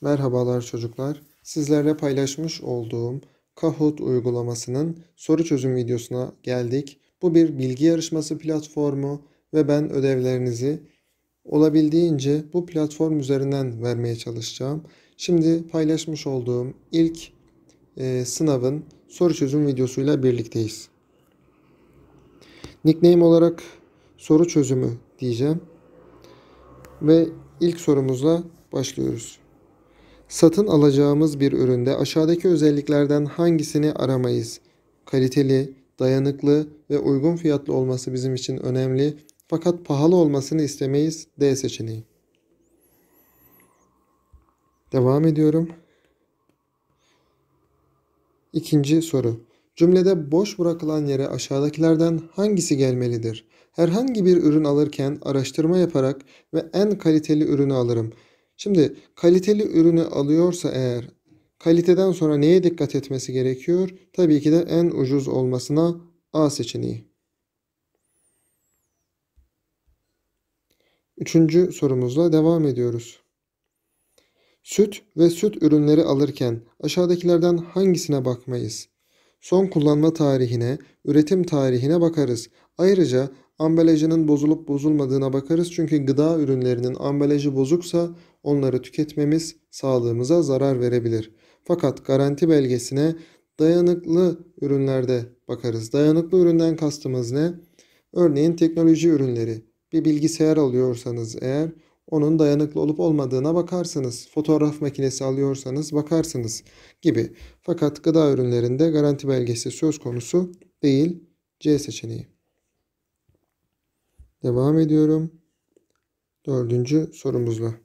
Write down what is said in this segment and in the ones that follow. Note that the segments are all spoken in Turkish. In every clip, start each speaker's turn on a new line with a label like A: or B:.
A: Merhabalar çocuklar. Sizlerle paylaşmış olduğum Kahoot uygulamasının soru çözüm videosuna geldik. Bu bir bilgi yarışması platformu ve ben ödevlerinizi olabildiğince bu platform üzerinden vermeye çalışacağım. Şimdi paylaşmış olduğum ilk e, sınavın soru çözüm videosuyla birlikteyiz. Nickname olarak soru çözümü diyeceğim. Ve ilk sorumuzla başlıyoruz. Satın alacağımız bir üründe aşağıdaki özelliklerden hangisini aramayız? Kaliteli, dayanıklı ve uygun fiyatlı olması bizim için önemli fakat pahalı olmasını istemeyiz. D seçeneği. Devam ediyorum. İkinci soru. Cümlede boş bırakılan yere aşağıdakilerden hangisi gelmelidir? Herhangi bir ürün alırken araştırma yaparak ve en kaliteli ürünü alırım. Şimdi kaliteli ürünü alıyorsa eğer kaliteden sonra neye dikkat etmesi gerekiyor? Tabii ki de en ucuz olmasına A seçeneği. Üçüncü sorumuzla devam ediyoruz. Süt ve süt ürünleri alırken aşağıdakilerden hangisine bakmayız? Son kullanma tarihine, üretim tarihine bakarız. Ayrıca ambalajının bozulup bozulmadığına bakarız. Çünkü gıda ürünlerinin ambalajı bozuksa onları tüketmemiz sağlığımıza zarar verebilir. Fakat garanti belgesine dayanıklı ürünlerde bakarız. Dayanıklı üründen kastımız ne? Örneğin teknoloji ürünleri. Bir bilgisayar alıyorsanız eğer onun dayanıklı olup olmadığına bakarsınız. Fotoğraf makinesi alıyorsanız bakarsınız gibi. Fakat gıda ürünlerinde garanti belgesi söz konusu değil. C seçeneği. Devam ediyorum. Dördüncü sorumuzla.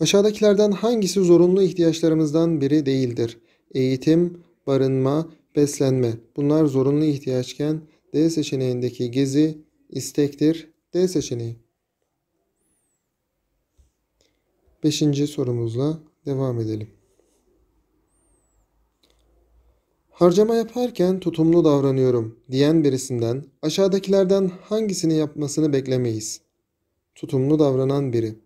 A: Aşağıdakilerden hangisi zorunlu ihtiyaçlarımızdan biri değildir? Eğitim, barınma, beslenme. Bunlar zorunlu ihtiyaçken D seçeneğindeki gezi istektir. D seçeneği. Beşinci sorumuzla devam edelim. Harcama yaparken tutumlu davranıyorum diyen birisinden aşağıdakilerden hangisini yapmasını beklemeyiz? Tutumlu davranan biri.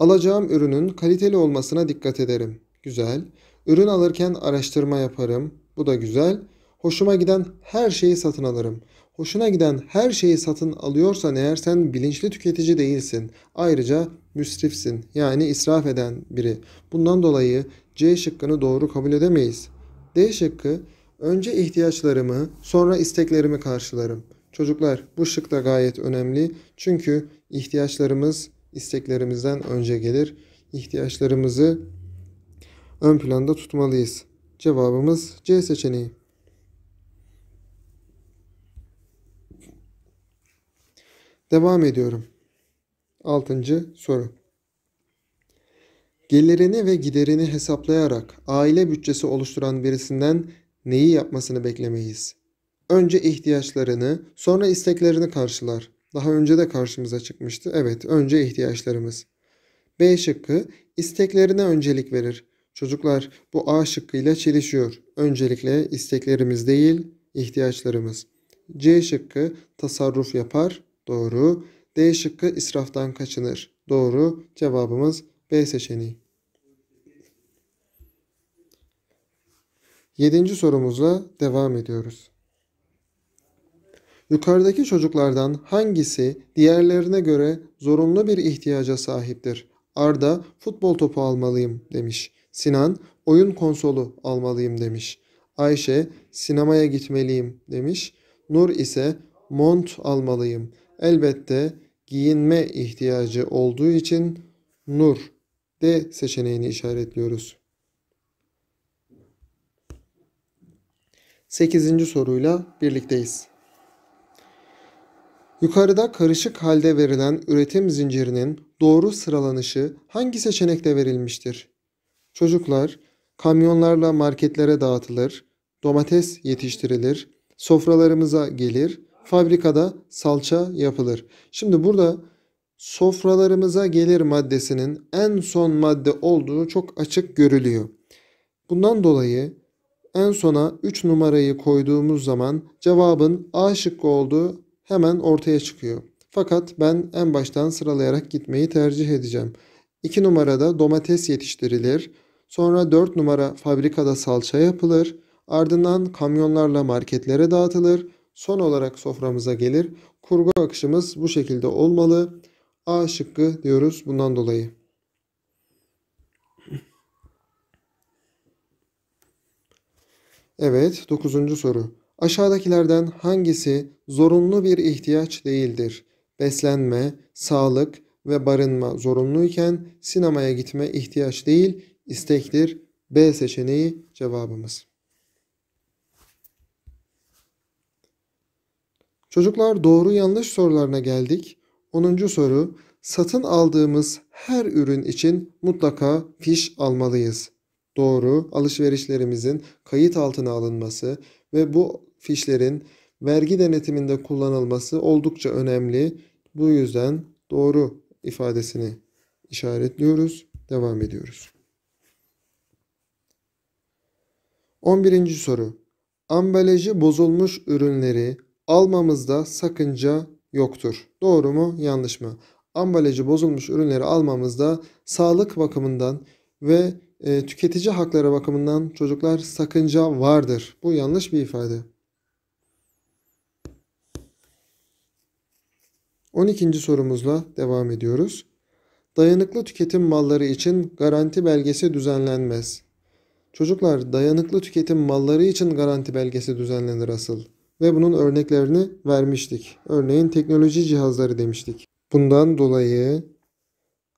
A: Alacağım ürünün kaliteli olmasına dikkat ederim. Güzel. Ürün alırken araştırma yaparım. Bu da güzel. Hoşuma giden her şeyi satın alırım. Hoşuna giden her şeyi satın alıyorsan eğer sen bilinçli tüketici değilsin. Ayrıca müsrifsin. Yani israf eden biri. Bundan dolayı C şıkkını doğru kabul edemeyiz. D şıkkı önce ihtiyaçlarımı sonra isteklerimi karşılarım. Çocuklar bu şık da gayet önemli. Çünkü ihtiyaçlarımız isteklerimizden önce gelir. İhtiyaçlarımızı ön planda tutmalıyız. Cevabımız C seçeneği. Devam ediyorum. Altıncı soru. Gelirini ve giderini hesaplayarak aile bütçesi oluşturan birisinden neyi yapmasını beklemeyiz? Önce ihtiyaçlarını, sonra isteklerini karşılar. Daha önce de karşımıza çıkmıştı. Evet, önce ihtiyaçlarımız. B şıkkı isteklerine öncelik verir. Çocuklar bu A şıkkıyla çelişiyor. Öncelikle isteklerimiz değil, ihtiyaçlarımız. C şıkkı tasarruf yapar. Doğru. D şıkkı israftan kaçınır. Doğru. Cevabımız B seçeneği. Yedinci sorumuzla devam ediyoruz. Yukarıdaki çocuklardan hangisi diğerlerine göre zorunlu bir ihtiyaca sahiptir? Arda futbol topu almalıyım demiş. Sinan oyun konsolu almalıyım demiş. Ayşe sinemaya gitmeliyim demiş. Nur ise mont almalıyım. Elbette giyinme ihtiyacı olduğu için Nur D seçeneğini işaretliyoruz. 8. soruyla birlikteyiz. Yukarıda karışık halde verilen üretim zincirinin doğru sıralanışı hangi seçenekte verilmiştir? Çocuklar kamyonlarla marketlere dağıtılır, domates yetiştirilir, sofralarımıza gelir, fabrikada salça yapılır. Şimdi burada sofralarımıza gelir maddesinin en son madde olduğu çok açık görülüyor. Bundan dolayı en sona 3 numarayı koyduğumuz zaman cevabın A şıkkı olduğu hemen ortaya çıkıyor. Fakat ben en baştan sıralayarak gitmeyi tercih edeceğim. 2 numarada domates yetiştirilir. Sonra 4 numara fabrikada salça yapılır. Ardından kamyonlarla marketlere dağıtılır. Son olarak soframıza gelir. Kurgu akışımız bu şekilde olmalı. A şıkkı diyoruz bundan dolayı. Evet 9. soru. Aşağıdakilerden hangisi zorunlu bir ihtiyaç değildir? Beslenme, sağlık ve barınma zorunluyken sinemaya gitme ihtiyaç değil, istektir. B seçeneği cevabımız. Çocuklar doğru yanlış sorularına geldik. 10. soru satın aldığımız her ürün için mutlaka fiş almalıyız. Doğru alışverişlerimizin kayıt altına alınması ve bu fişlerin vergi denetiminde kullanılması oldukça önemli. Bu yüzden doğru ifadesini işaretliyoruz. Devam ediyoruz. 11. soru. Ambalajı bozulmuş ürünleri almamızda sakınca yoktur. Doğru mu, yanlış mı? Ambalajı bozulmuş ürünleri almamızda sağlık bakımından ve e, tüketici hakları bakımından çocuklar sakınca vardır. Bu yanlış bir ifade. 12. sorumuzla devam ediyoruz. Dayanıklı tüketim malları için garanti belgesi düzenlenmez. Çocuklar dayanıklı tüketim malları için garanti belgesi düzenlenir asıl ve bunun örneklerini vermiştik. Örneğin teknoloji cihazları demiştik. Bundan dolayı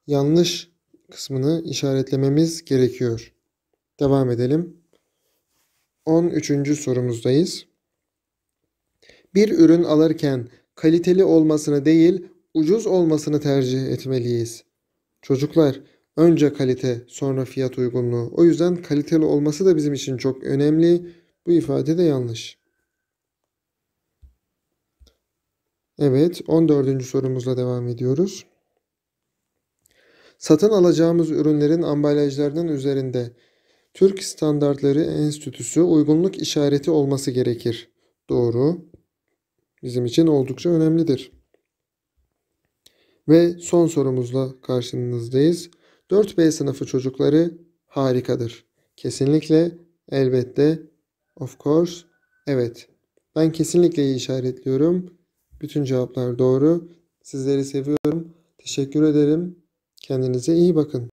A: yanlış kısmını işaretlememiz gerekiyor. Devam edelim. 13. sorumuzdayız. Bir ürün alırken kaliteli olmasını değil ucuz olmasını tercih etmeliyiz. Çocuklar önce kalite sonra fiyat uygunluğu. O yüzden kaliteli olması da bizim için çok önemli. Bu ifade de yanlış. Evet 14. sorumuzla devam ediyoruz. Satın alacağımız ürünlerin ambalajlarının üzerinde Türk Standartları Enstitüsü uygunluk işareti olması gerekir. Doğru bizim için oldukça önemlidir. Ve son sorumuzla karşınızdayız. 4B sınıfı çocukları harikadır. Kesinlikle, elbette, of course, evet. Ben kesinlikle işaretliyorum. Bütün cevaplar doğru. Sizleri seviyorum. Teşekkür ederim. Kendinize iyi bakın.